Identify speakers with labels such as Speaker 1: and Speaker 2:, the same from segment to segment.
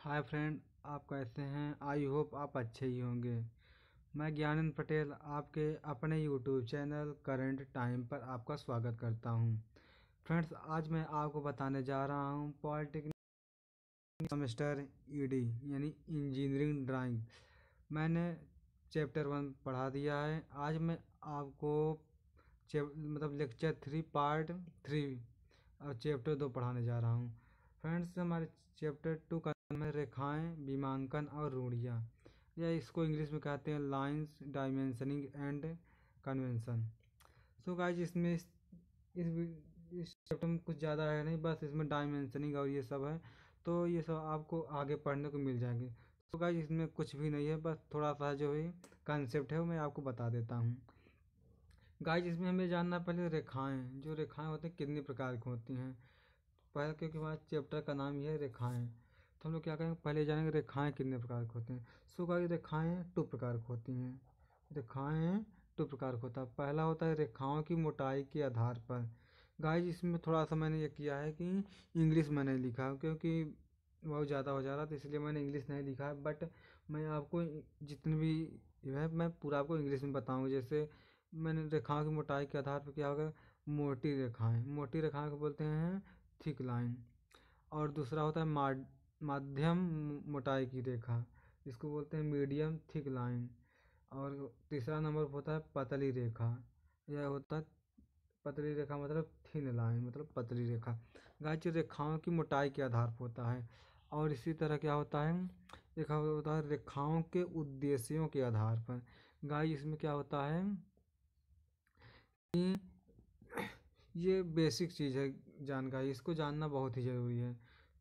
Speaker 1: hi friend आप कैसे हैं आई होप आप अच्छे ही होंगे मैं ज्ञानंद पटेल आपके अपने यूट्यूब चैनल करंट टाइम पर आपका स्वागत करता हूं फ्रेंड्स आज मैं आपको बताने जा रहा हूं पॉलिटेक्निक सेमेस्टर ईडी यानी इंजीनियरिंग ड्राइंग मैंने चैप्टर वन पढ़ा दिया है आज मैं आपको मतलब लेक्चर थ्री पार्ट थ्री और चैप्टर दो पढ़ाने जा रहा हूँ फ्रेंड्स हमारे चैप्टर टू का में रेखाएं विमांकन और रूढ़ियाँ या इसको इंग्लिश में कहते हैं lines dimensioning and convention so guys इसमें इस इस चैप्टर में कुछ ज़्यादा है नहीं बस इसमें डायमेंशनिंग और ये सब है तो ये सब आपको आगे पढ़ने को मिल जाएंगे सो so गाइज इसमें कुछ भी नहीं है बस थोड़ा सा जो है कंसेप्ट है वो मैं आपको बता देता हूँ गाइज इसमें हमें जानना पहले रेखाएँ जो रेखाएँ होती हैं कितने प्रकार की होती हैं पहले क्योंकि हमारे चैप्टर का नाम ही है रेखाएँ तो हम लोग क्या करेंगे पहले जानेंगे रेखाएँ कितने प्रकार के होते हैं सो का रेखाएँ टू प्रकार की होती हैं रेखाएँ टू प्रकार का होता है पहला होता है रेखाओं की मोटाई के आधार पर गाय इसमें थोड़ा सा मैंने ये किया है कि इंग्लिश मैंने लिखा क्योंकि बहुत ज़्यादा हो जा रहा था इसलिए मैंने इंग्लिश नहीं लिखा बट मैं आपको जितने भी है मैं पूरा आपको इंग्लिश में बताऊँगा जैसे मैंने रेखाओं की मोटाई के आधार पर क्या होगा मोटी रेखाएँ मोटी रेखाएँ को बोलते हैं थिक लाइन और दूसरा होता है मार्ड मध्यम मोटाई की रेखा इसको बोलते हैं मीडियम थिक लाइन और तीसरा नंबर पर होता है पतली रेखा यह होता है पतली रेखा मतलब थिन लाइन मतलब पतली रेखा गाइस रेखाओं की मोटाई के आधार पर होता है और इसी तरह क्या होता है एक होता है रेखाओं के उद्देश्यों के आधार पर गाय इसमें क्या होता है कि ये बेसिक चीज़ है जानकारी इसको जानना बहुत ही ज़रूरी है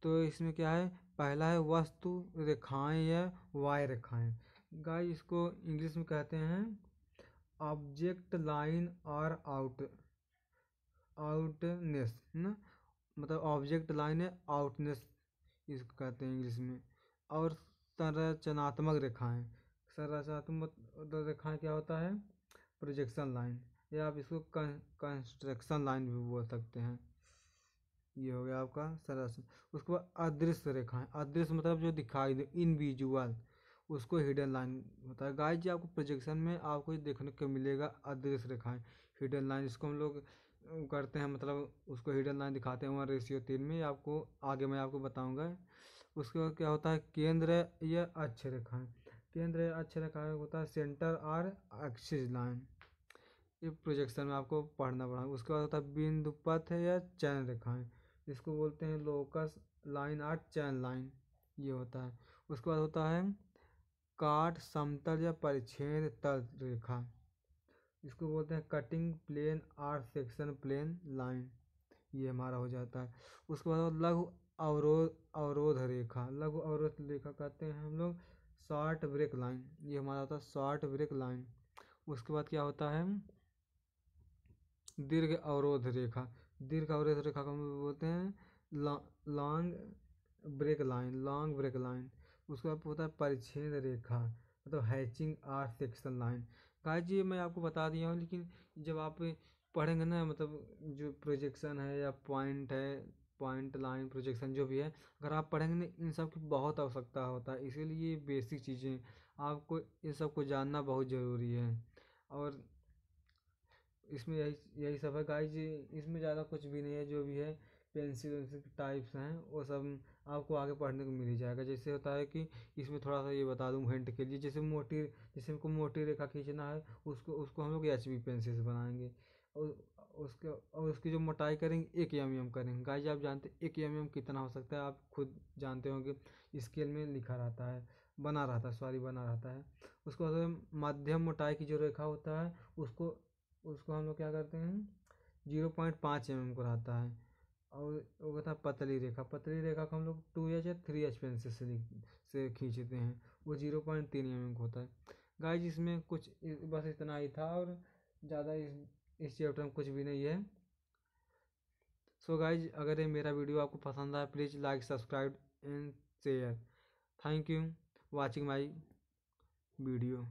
Speaker 1: तो इसमें क्या है पहला है वस्तु रेखाएँ या वाय रेखाएँ गाय इसको इंग्लिश में कहते हैं ऑब्जेक्ट लाइन और आउट आउटनेस ना मतलब ऑब्जेक्ट लाइन है आउटनेस इसको कहते हैं इंग्लिश में और संरचनात्मक रेखाएं संरचनात्मक मतलब रेखाएं क्या होता है प्रोजेक्शन लाइन या आप इसको कंस्ट्रक्शन लाइन भी बोल सकते हैं ये हो गया आपका संरचना उसके बाद अदृश्य रेखाएं अदृश्य मतलब जो दिखाई दे इनविजुअल उसको हिडन लाइन होता है गाइस जी आपको प्रोजेक्शन में आपको देखने को मिलेगा अदृश्य रेखाएं हिडन लाइन जिसको हम लोग करते हैं मतलब उसको हिडन लाइन दिखाते हैं वहाँ रेशियो तीन में आपको आगे मैं आपको बताऊँगा उसके बाद क्या होता है केंद्र या अक्ष रेखाएँ केंद्र या अक्ष रेखाएँ होता है सेंटर और एक्सिस लाइन ये प्रोजेक्शन में आपको पढ़ना पड़ा उसके बाद होता है बिंदु पथ या चयन रेखाएं इसको बोलते हैं locus line art chain line ये होता है उसके बाद होता है काट समतल या परिच्छेद तल रेखा इसको बोलते हैं cutting plane or section plane line ये हमारा हो जाता है उसके बाद लघु अवरोध अवरोध रेखा लघु अवरोध रेखा कहते हैं हम लोग शॉर्ट ब्रेक लाइन ये हमारा होता है शॉर्ट ब्रेक लाइन उसके बाद क्या होता है दीर्घ अवरोध रेखा दीर्घावृत्त रेखा को हम बोलते हैं ला long break line long break line उसके बाद होता है परिच्छेद रेखा मतलब hatching or section line guys जी मैं आपको बता दिया हूँ लेकिन जब आप पढ़ेंगे ना मतलब जो प्रोजेक्शन है या पॉइंट है पॉइंट लाइन प्रोजेक्शन जो भी है अगर आप पढ़ेंगे ना इन सब की बहुत आवश्यकता होता है इसीलिए बेसिक चीज़ें आपको इन सब को जानना बहुत ज़रूरी है और इसमें यही यही सब है गाइज इसमें ज़्यादा कुछ भी नहीं है जो भी है पेंसिल वेंसिल टाइप्स हैं वो सब आपको आगे पढ़ने को मिल ही जाएगा जैसे होता है कि इसमें थोड़ा सा ये बता दूँ हिंट के लिए जैसे मोटी जैसे हमको मोटी रेखा खींचना है उसको उसको हम लोग एच बी पेंसिल से बनाएंगे और उसके और उसकी जो मोटाई करेंगे एक एम एम करेंगे गाइज आप जानते एक एम एम कितना हो सकता है आप खुद जानते होंगे स्केल में लिखा रहता है बना रहता है सॉरी बना रहता है उसके बाद मोटाई की जो रेखा होता है उसको उसको हम लोग क्या करते हैं जीरो पॉइंट पाँच एम एम को रहता है और वो होता है पतली रेखा पतली रेखा को हम लोग टू एच या थ्री एच पेंसिल से से खींचते हैं वो जीरो पॉइंट तीन एम एम का होता है गाइज इसमें कुछ बस इतना ही था और ज़्यादा इस इस चैप्टर में कुछ भी नहीं है सो so गाइज अगर ये मेरा वीडियो आपको पसंद आया please like subscribe and share thank you watching my video